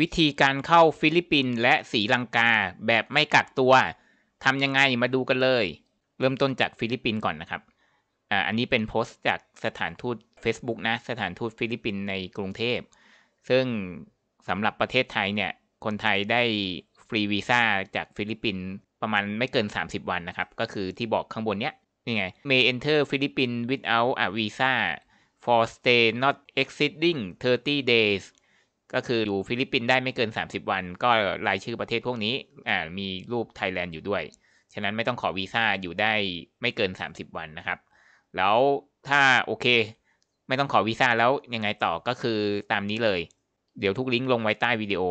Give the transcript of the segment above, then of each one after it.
วิธีการเข้าฟิลิปปินส์และสีลังกาแบบไม่กักตัว ทำยังไงมาดูกันเลย เริ่มต้นจากฟิลิปปินส์ก่อนนะครับอ่าอันนี้เป็นโพสต์จากสถานทูต Facebook นะ สถานทูตฟิลิปปินส์ในกรุงเทพ ซึ่งสำหรับประเทศไทยเนี่ย คนไทยได้ฟรีวีซ่าจากฟิลิปปินส์ประมาณไม่เกิน 30 วันนะครับ ก็คือที่บอกข้างบนเนี้ยนี่ไง may enter Philippines without a visa for stay not exceeding 30 days ก็คืออยู่ฟิลิปปินส์ได้ไม่เกิน 30 วัน ก็รายชื่อประเทศพวกนี้ อ่า มีรูปไทยแลนด์อยู่ด้วย ฉะนั้นไม่ต้องขอวีซ่าอยู่ได้ไม่เกิน30 วันนะครับ แล้วถ้าโอเค ไม่ต้องขอวีซ่าแล้วยังไงต่อก็คือตามนี้เลย เดี๋ยวทุกลิงก์ลงไว้ใต้วิดีโอ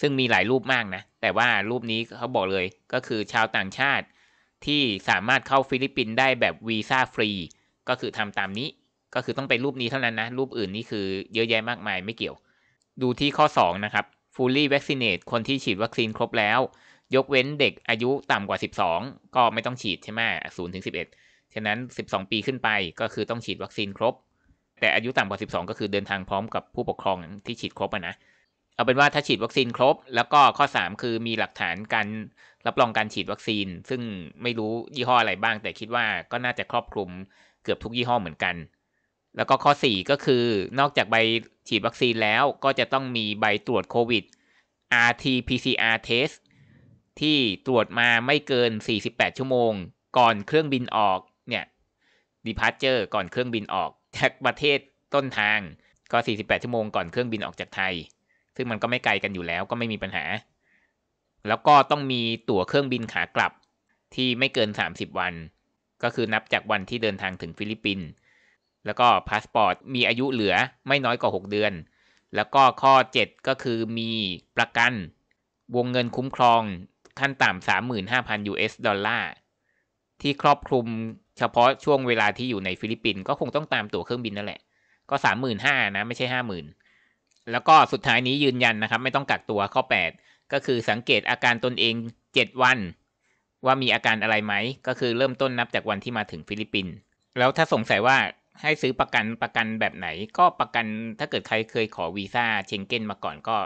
ซึ่งมีหลายรูปมากนะ แต่ว่ารูปนี้เขาบอกเลยก็คือชาวต่างชาติ ที่สามารถเข้าฟิลิปปินส์ได้แบบวีซ่าฟรี ก็คือทำตามนี้ ก็คือต้องเป็นรูปนี้เท่านั้นนะ รูปอื่นนี่คือเยอะแยะมากมายไม่เกี่ยวดูที่ข้อ 2 นะครับ fully vaccinate คนที่ฉีดวัคซีนครบแล้ว ยกเว้นเด็กอายุต่ำกว่า 12 ก็ไม่ต้องฉีดใช่ไหม0ถึง11 ฉะนั้น 12 ปีขึ้นไปก็คือต้องฉีดวัคซีนครบ แต่อายุต่ำกว่า 12 ก็คือเดินทางพร้อมกับผู้ปกครองที่ฉีดครบนะ เอาเป็นว่าถ้าฉีดวัคซีนครบ แล้วก็ข้อ 3 คือมีหลักฐานการ รับรองการฉีดวัคซีน ซึ่งไม่รู้ยี่ห้ออะไรบ้าง แต่คิดว่าก็น่าจะครอบคลุมเกือบทุกยี่ห้อเหมือนกันแล้วก็ข้อ 4 ก็คือนอกจากใบฉีดวัคซีนแล้วก็จะต้องมีใบตรวจโควิด RT-PCR test ที่ตรวจมาไม่เกิน 48 ชั่วโมงก่อนเครื่องบินออกเนี่ย departure ก่อนเครื่องบินออกจากประเทศต้นทางก็48 ชั่วโมงก่อนเครื่องบินออกจากไทย ซึ่งมันก็ไม่ไกลกันอยู่แล้วก็ไม่มีปัญหา แล้วก็ต้องมีตั๋วเครื่องบินขากลับ ที่ไม่เกิน 30 วัน ก็คือนับจากวันที่เดินทางถึงฟิลิปปินส์แล้วก็พาสปอร์ตมีอายุเหลือไม่น้อยกว่า 6 เดือน แล้วก็ข้อ 7 ก็คือมีประกันวงเงินคุ้มครองขั้นต่ำ35,000 US ดอลลาร์ที่ครอบคลุมเฉพาะช่วงเวลาที่อยู่ในฟิลิปปินส์ก็คงต้องตามตั๋วเครื่องบินนั่นแหละ ก็ 35,000 นะ ไม่ใช่ 50,000 แล้วก็สุดท้ายนี้ยืนยันนะครับ ไม่ต้องกักตัวข้อ 8 ก็คือสังเกตอาการตนเอง 7 วัน ว่ามีอาการอะไรไหมก็คือเริ่มต้นนับจากวันที่มาถึงฟิลิปปินส์แล้วถ้าสงสัยว่าให้ซื้อประกันประกันแบบไหนก็ประกันถ้าเกิดใครเคยขอวีซ่าเชงเก้นมาก่อนก็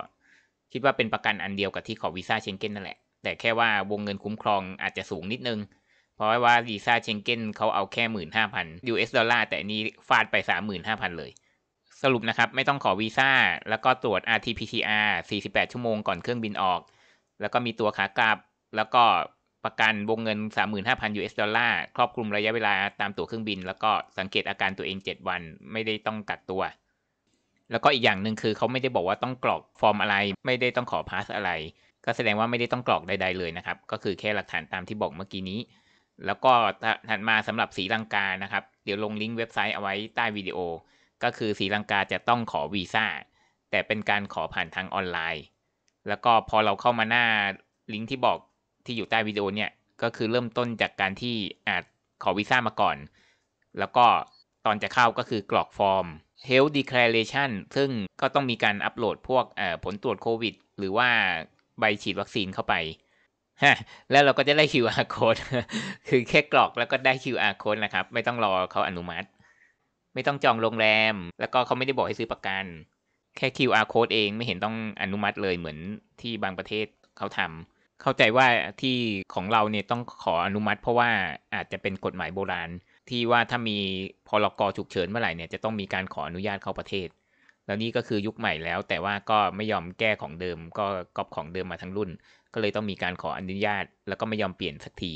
คิดว่าเป็นประกันอันเดียวกับที่ขอวีซ่าเชงเก้นนั่นแหละ แต่แค่ว่าวงเงินคุ้มครองอาจจะสูงนิดนึง เพราะว่าวีซ่าเชงเก้นเขาเอาแค่หมื่นห้าพันยูเอสดอลลาร์แต่นี้ฟาดไปสามหมื่นห้าพันเลย สรุปนะครับ ไม่ต้องขอวีซ่าแล้วก็ตรวจ rt pcr 48 ชั่วโมงก่อนเครื่องบินออก แล้วก็มีตัวขากลับแล้วก็ประกันวงเงิน 35,000 US ดอลลาร์ครอบคลุมระยะเวลาตามตั๋วเครื่องบิน แล้วก็สังเกตอาการตัวเอง 7 วัน ไม่ได้ต้องกักตัว แล้วก็อีกอย่างหนึ่งคือเขาไม่ได้บอกว่าต้องกรอกฟอร์มอะไร ไม่ได้ต้องขอพาสอะไร ก็แสดงว่าไม่ได้ต้องกรอกใดๆเลยนะครับก็คือแค่หลักฐานตามที่บอกเมื่อกี้นี้ แล้วก็ถัดมาสำหรับสีลังกานะครับเดี๋ยวลงลิงก์เว็บไซต์เอาไว้ใต้วิดีโอ ก็คือสีลังกาจะต้องขอวีซ่าแต่เป็นการขอผ่านทางออนไลน์ แล้วก็พอเราเข้ามาหน้าลิงก์ที่บอกที่อยู่ใต้วิดีโอเนี่ยก็คือเริ่มต้นจากการที่อาจขอวีซ่ามาก่อน แล้วก็ตอนจะเข้าก็คือกรอกฟอร์ม health declaration ซึ่งก็ต้องมีการอัปโหลดพวกผลตรวจโควิด หรือว่าใบฉีดวัคซีนเข้าไปฮแล้วเราก็จะได้ QR code คือแค่กรอกแล้วก็ได้ QR code นะครับ ไม่ต้องรอเขาอนุมัติ ไม่ต้องจองโรงแรม แล้วก็เขาไม่ได้บอกให้ซื้อประกัน แค่ QR code เองไม่เห็นต้องอนุมัติเลยเหมือนที่บางประเทศเขาทำเข้าใจว่าที่ของเราเนี่ยต้องขออนุมัติ เพราะว่าอาจจะเป็นกฎหมายโบราณ ที่ว่าถ้ามีพลกฉุกเฉินเมื่อไหร่เนี่ยจะต้องมีการขออนุญาตเข้าประเทศ แล้วนี่ก็คือยุคใหม่แล้ว แต่ว่าก็ไม่ยอมแก้ของเดิม ก็กอบของเดิมมาทั้งรุ่น ก็เลยต้องมีการขออนุญาต แล้วก็ไม่ยอมเปลี่ยนสักที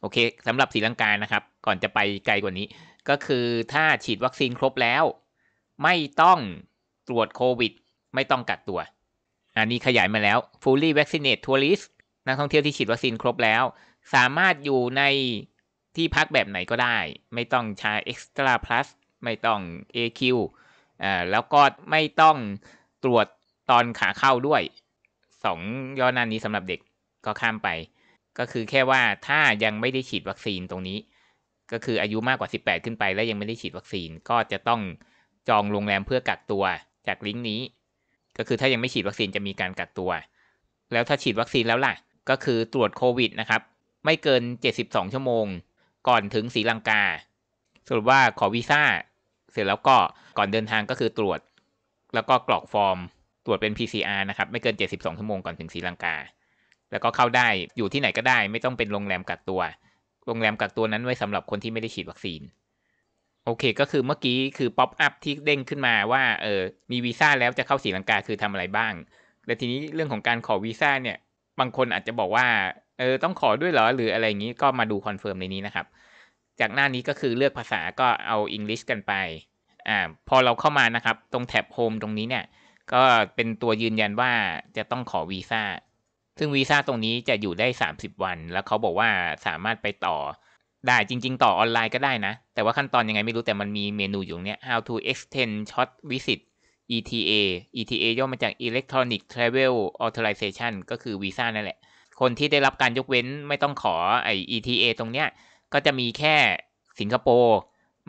โอเคสำหรับสีลังกานะครับ ก่อนจะไปไกลกว่านี้ ก็คือถ้าฉีดวัคซีนครบแล้ว ไม่ต้องตรวจโควิด ไม่ต้องกักตัวอันนี้ขยายมาแล้ว fully vaccinated tourist นักท่องเที่ยวที่ฉีดวัคซีนครบแล้ว สามารถอยู่ในที่พักแบบไหนก็ได้ ไม่ต้องใช้ extra plus ไม่ต้อง AQ อ่าแล้วก็ไม่ต้องตรวจตอนขาเข้าด้วย 2 ย่อหน้านี้สำหรับเด็กก็ข้ามไป ก็คือแค่ว่าถ้ายังไม่ได้ฉีดวัคซีนตรงนี้ ก็คืออายุมากกว่า 18 ขึ้นไปและยังไม่ได้ฉีดวัคซีนก็จะต้องจองโรงแรมเพื่อกักตัวจากลิงก์นี้ก็คือถ้ายังไม่ฉีดวัคซีนจะมีการกักตัว แล้วถ้าฉีดวัคซีนแล้วล่ะ ก็คือตรวจโควิดนะครับ ไม่เกิน 72 ชั่วโมง ก่อนถึงศรีลังกา สรุปว่าขอวีซ่าเสร็จแล้วก็ก่อนเดินทางก็คือตรวจแล้วก็กรอกฟอร์มตรวจเป็น PCR นะครับไม่เกิน 72 ชั่วโมงก่อนถึงศรีลังกา แล้วก็เข้าได้อยู่ที่ไหนก็ได้ ไม่ต้องเป็นโรงแรมกักตัว โรงแรมกักตัวนั้นไว้สำหรับคนที่ไม่ได้ฉีดวัคซีนโอเคก็คือเมื่อกี้คือป๊อปอัพที่เด้งขึ้นมาว่าเออมีวีซ่าแล้วจะเข้าศรีลังกาคือทำอะไรบ้างแต่ทีนี้เรื่องของการขอวีซ่าเนี่ยบางคนอาจจะบอกว่าเออต้องขอด้วยเหรอหรืออะไรอย่างนี้ก็มาดูคอนเฟิร์มในนี้นะครับจากหน้านี้ก็คือเลือกภาษาก็เอาอังกฤษกันไปอ่าพอเราเข้ามานะครับตรงแท็บโฮมตรงนี้เนี่ยก็เป็นตัวยืนยันว่าจะต้องขอวีซ่าซึ่งวีซ่าตรงนี้จะอยู่ได้ 30 วัน แล้วเขาบอกว่าสามารถไปต่อได้จริงๆต่อออนไลน์ก็ได้นะแต่ว่าขั้นตอนยังไงไม่รู้แต่มันมีเมนูอยู่เนี้ย how to extend short visit ETA ETA ย่อมาจาก electronic travel authorization ก็คือวีซ่านั่นแหละคนที่ได้รับการยกเว้นไม่ต้องขอไอ ETA ตรงเนี้ยก็จะมีแค่สิงคโปร์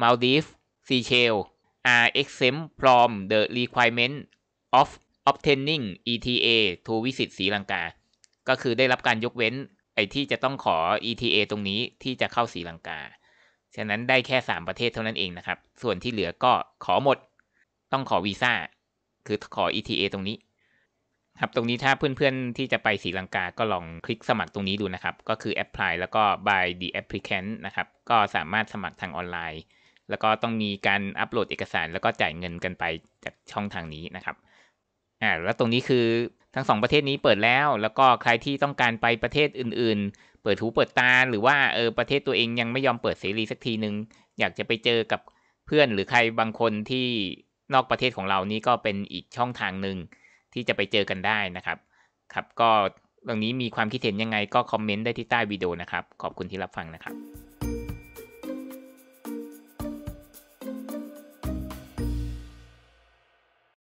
มาลดีฟซีเชล are exempt from the requirement of obtaining ETA to visit สีลังกา ก็คือได้รับการยกเว้นไอ้ที่จะต้องขอ ETA ตรงนี้ที่จะเข้าสีลังกา ฉะนั้นได้แค่ 3 ประเทศเท่านั้นเองนะครับ ส่วนที่เหลือก็ขอหมด ต้องขอวีซ่า คือขอ ETA ตรงนี้ ครับ ตรงนี้ถ้าเพื่อนๆ ที่จะไปสีลังกา ก็ลองคลิกสมัครตรงนี้ดูนะครับ ก็คือ apply แล้วก็ by the applicant นะครับ ก็สามารถสมัครทางออนไลน์ แล้วก็ต้องมีการอัปโหลดเอกสาร แล้วก็จ่ายเงินกันไปจากช่องทางนี้นะครับอ่าแล้วตรงนี้คือทั้งสองประเทศนี้เปิดแล้ว แล้วก็ใครที่ต้องการไปประเทศอื่น ๆ เปิดหูเปิดตา หรือว่าเออประเทศตัวเองยังไม่ยอมเปิดเสรีสักทีนึง อยากจะไปเจอกับเพื่อนหรือใครบางคนที่นอกประเทศของเรานี้ก็เป็นอีกช่องทางหนึ่งที่จะไปเจอกันได้นะครับ ครับก็ตรงนี้มีความคิดเห็นยังไงก็คอมเมนต์ได้ที่ใต้วิดีโอนะครับ ขอบคุณที่รับฟังนะครับ